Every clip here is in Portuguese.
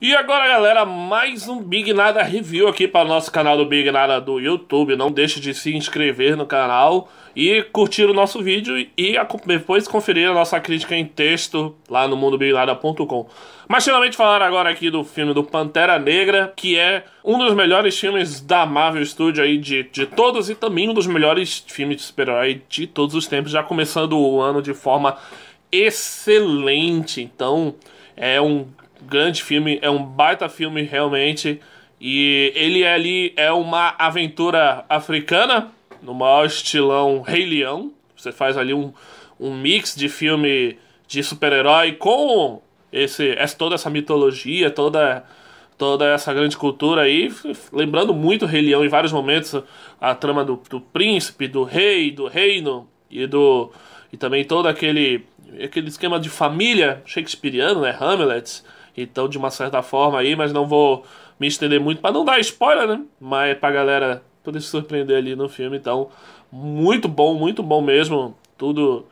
E agora, galera, mais um Big Nada Review aqui para o nosso canal do Big Nada do YouTube. Não deixe de se inscrever no canal e curtir o nosso vídeo e depois conferir a nossa crítica em texto lá no mundobignada.com. Mas finalmente falar agora aqui do filme do Pantera Negra, que é um dos melhores filmes da Marvel Studio aí de, de todos e também um dos melhores filmes de super-herói de todos os tempos, já começando o ano de forma excelente. Então... É um grande filme, é um baita filme realmente. E ele ali é uma aventura africana, no maior estilão Rei Leão. Você faz ali um, um mix de filme de super-herói com esse, essa, toda essa mitologia, toda, toda essa grande cultura aí. Lembrando muito Rei Leão em vários momentos, a trama do, do príncipe, do rei, do reino e do. E também todo aquele aquele esquema de família shakespeariano, né? Hamlet. Então, de uma certa forma aí, mas não vou me estender muito para não dar spoiler, né? Mas pra galera poder se surpreender ali no filme. Então, muito bom, muito bom mesmo tudo,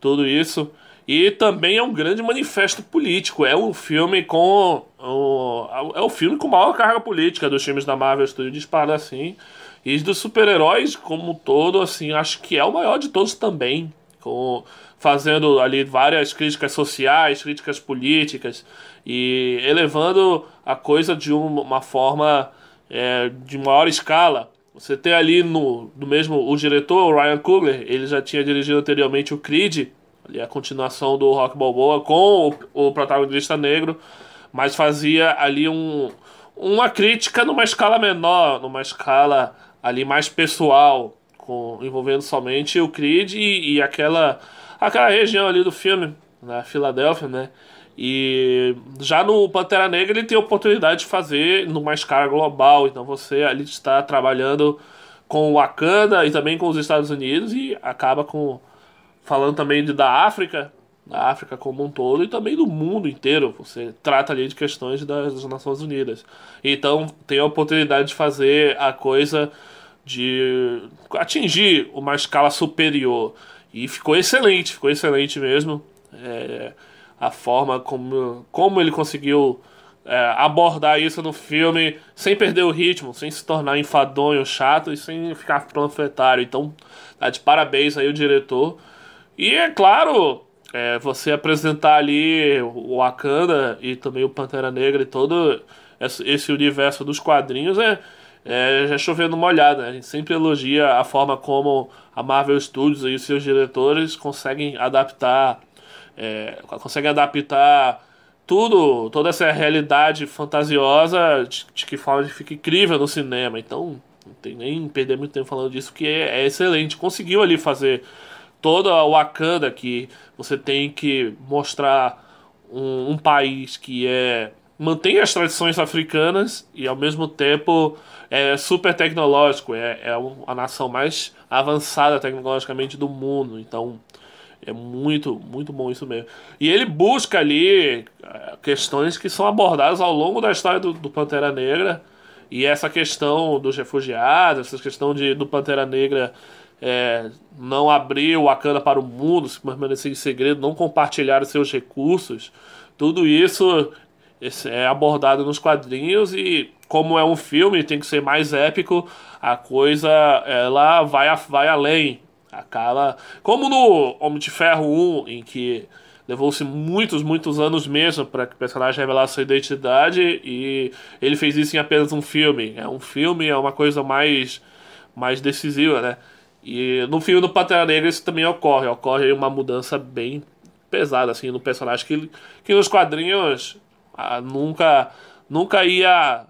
tudo isso. E também é um grande manifesto político. É um filme com. é o filme com maior carga política dos filmes da Marvel Studios disparado assim. E dos super-heróis como um todo, assim, acho que é o maior de todos também com, fazendo ali várias críticas sociais, críticas políticas e elevando a coisa de uma forma é, de maior escala. Você tem ali no do mesmo o diretor o Ryan Coogler, ele já tinha dirigido anteriormente o Creed, ali a continuação do Rock Balboa com o, o protagonista negro, mas fazia ali um, uma crítica numa escala menor, numa escala ali mais pessoal, com, envolvendo somente o Creed e, e, aquela, aquela região ali do filme, na né, Filadélfia, né? E já no Pantera Negra ele tem a oportunidade de fazer numa escala global, então você ali está trabalhando com o Wakanda e também com os Estados Unidos e acaba com falando também de, da África, da África como um todo e também do mundo inteiro. Você trata ali de questões das, das Nações Unidas. Então tem a oportunidade de fazer a coisa de atingir uma escala superior. E ficou excelente, ficou excelente mesmo. É, a forma como, como ele conseguiu é, abordar isso no filme sem perder o ritmo, sem se tornar enfadonho, chato e sem ficar panfletário. Então, tá de parabéns aí o diretor. E é claro, é, você apresentar ali o Wakanda e também o Pantera Negra e todo esse universo dos quadrinhos é é, já choveu numa olhada. Né? A gente sempre elogia a forma como a Marvel Studios e seus diretores conseguem adaptar, é, conseguem adaptar tudo, toda essa realidade fantasiosa de, de que forma fica incrível no cinema. Então, não tem nem perder muito tempo falando disso, que é, é excelente. Conseguiu ali fazer toda a Wakanda que você tem que mostrar um, um país que é mantém as tradições africanas e ao mesmo tempo é super tecnológico, é, é a nação mais avançada tecnologicamente do mundo, então é muito, muito bom isso mesmo. E ele busca ali é, questões que são abordadas ao longo da história do, do Pantera Negra. E essa questão dos refugiados, essa questão de, do Pantera Negra é, não abrir o Akana para o mundo, se permanecer em segredo, não compartilhar os seus recursos. Tudo isso esse é abordado nos quadrinhos e como é um filme, tem que ser mais épico, a coisa ela vai, vai além. Acaba. Como no Homem de Ferro 1, em que levou-se muitos, muitos anos mesmo para que o personagem revelasse sua identidade e ele fez isso em apenas um filme. É um filme, é uma coisa mais, mais decisiva, né? E no filme do Pantera Negra isso também ocorre, ocorre uma mudança bem pesada assim no personagem que, que nos quadrinhos ah, nunca, nunca ia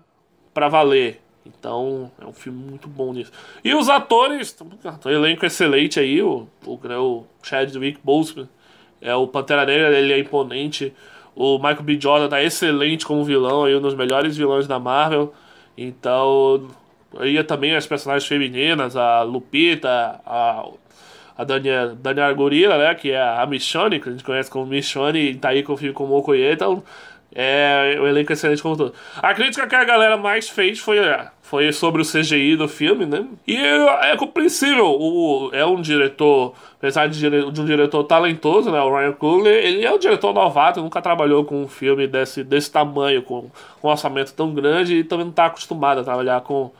para valer. Então, é um filme muito bom nisso. E os atores, um elenco excelente aí, o, o, né, o Chadwick Boseman é o Pantera Negra, ele é imponente. O Michael B. Jordan tá excelente como vilão, aí um dos melhores vilões da Marvel. Então, aí também as personagens femininas, a Lupita, a, a Daniela, Daniela Gorila, né, que é a Michonne, que a gente conhece como Michonne, e tá aí com o filme como Okoye, então é, o elenco é excelente como todo. A crítica que a galera mais fez foi, é, foi sobre o CGI do filme, né? E é, é compreensível. O, é um diretor, apesar de, de, um diretor talentoso, né? O Ryan Coogler, ele é um diretor novato, nunca trabalhou com um filme desse, desse tamanho, com, com um orçamento tão grande e também não está acostumado a trabalhar com,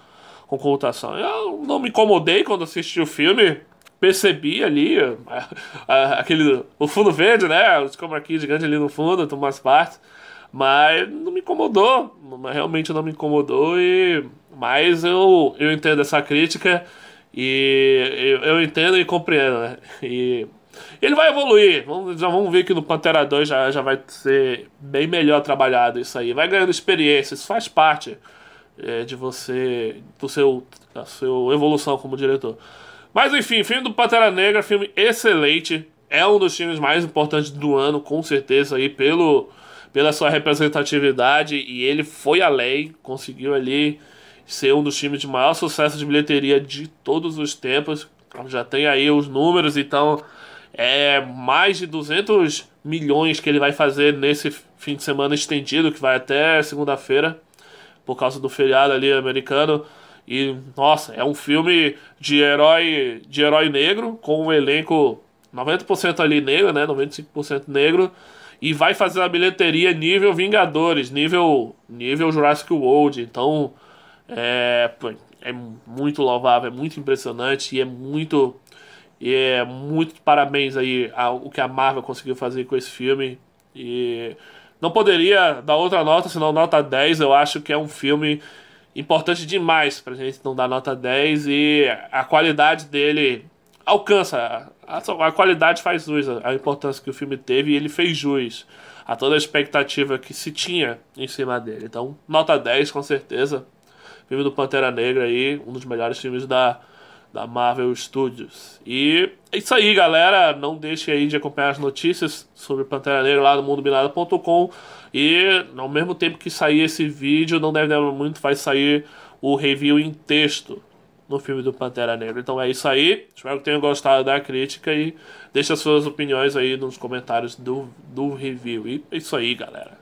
com computação. Eu não me incomodei quando assisti o filme percebi ali a, a, aquele o fundo verde, né? Os comarquinhos gigantes ali no fundo, em umas partes. Mas não me incomodou, realmente não me incomodou e mas eu, eu entendo essa crítica e eu, eu entendo e compreendo, né? E ele vai evoluir. Vamos, já vamos ver que no Pantera 2 já, já vai ser bem melhor trabalhado isso aí. Vai ganhando experiência, isso faz parte é, de você, do seu, da sua evolução como diretor. Mas enfim, filme do Pantera Negra, filme excelente. É um dos filmes mais importantes do ano, com certeza, aí pelo, pela sua representatividade e ele foi além, conseguiu ali ser um dos times de maior sucesso de bilheteria de todos os tempos. Então, já tem aí os números, então é mais de 200 milhões que ele vai fazer nesse fim de semana estendido, que vai até segunda-feira, por causa do feriado ali americano. E nossa, é um filme de herói, de herói negro com um elenco 90% ali negro, né? 95% negro e vai fazer a bilheteria nível Vingadores, nível, nível Jurassic World. Então é, é muito louvável, é muito impressionante e é muito. E é muito parabéns aí ao que a Marvel conseguiu fazer com esse filme. E não poderia dar outra nota, senão nota 10. Eu acho que é um filme importante demais pra gente não dar nota 10 e a qualidade dele alcança a, a qualidade faz jus, a, a importância que o filme teve e ele fez jus a toda a expectativa que se tinha em cima dele. Então, nota 10 com certeza. Filme do Pantera Negra aí, um dos melhores filmes da, da Marvel Studios. E é isso aí, galera. Não deixe aí de acompanhar as notícias sobre Pantera Negra lá no mundobinado.com. E ao mesmo tempo que sair esse vídeo, não deve demorar muito, vai sair o review em texto no filme do Pantera Negra. Então é isso aí. Espero que tenham gostado da crítica e deixe as suas opiniões aí nos comentários do, do review. E é isso aí, galera.